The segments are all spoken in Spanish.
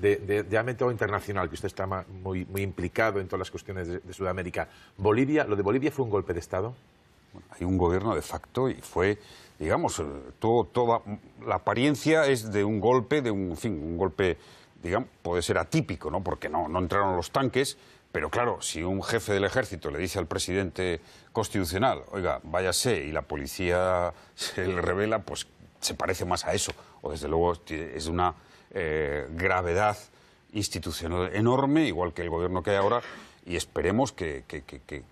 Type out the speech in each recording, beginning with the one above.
de, ámbito internacional, que usted está muy, muy implicado en todas las cuestiones de, Sudamérica. Bolivia, ¿Lo de Bolivia fue un golpe de Estado? hay un gobierno de facto y fue, digamos, eh, todo, toda la apariencia es de un golpe, de un, fin, un golpe, digamos, puede ser atípico, ¿no? Porque no, no entraron los tanques, pero claro, si un jefe del ejército le dice al presidente constitucional, oiga, váyase y la policía se le revela, pues se parece más a eso, o desde luego es una eh, gravedad institucional enorme, igual que el gobierno que hay ahora, y esperemos que,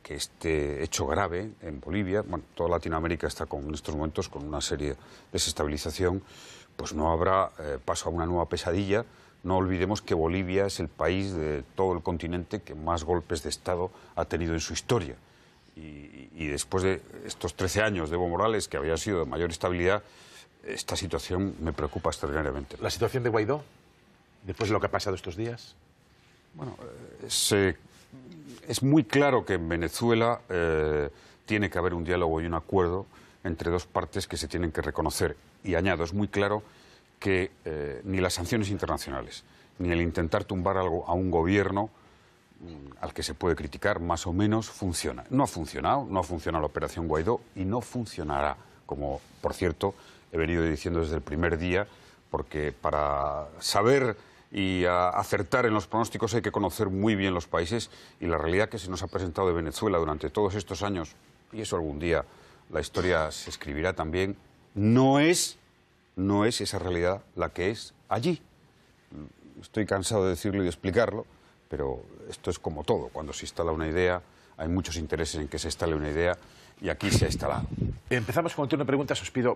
este hecho grave en Bolivia, toda Latinoamérica está con, en estos momentos con una serie de desestabilización, pues no habrá eh, paso a una nueva pesadilla. No olvidemos que Bolivia es el país de todo el continente que más golpes de Estado ha tenido en su historia. Y, y después de estos 13 años de Evo Morales, que había sido de mayor estabilidad, esta situación me preocupa extraordinariamente. ¿La situación de Guaidó, después de lo que ha pasado estos días? Bueno, eh, es muy claro que en Venezuela eh, tiene que haber un diálogo y un acuerdo entre dos partes que se tienen que reconocer. Y añado, es muy claro que eh, ni las sanciones internacionales, ni el intentar tumbar algo a un gobierno mm, al que se puede criticar más o menos, funciona. No ha funcionado, no ha funcionado la operación Guaidó y no funcionará, como por cierto he venido diciendo desde el primer día, porque para saber y ah, acertar en los pronósticos hay que conocer muy bien los países y la realidad que se nos ha presentado de Venezuela durante todos estos años, y eso algún día la historia se escribirá también, no es, no es esa realidad la que es allí. Estoy cansado de decirlo y de explicarlo, pero esto es como todo. Cuando se instala una idea, hay muchos intereses en que se instale una idea y aquí se ha instalado. Empezamos con una pregunta, os pido.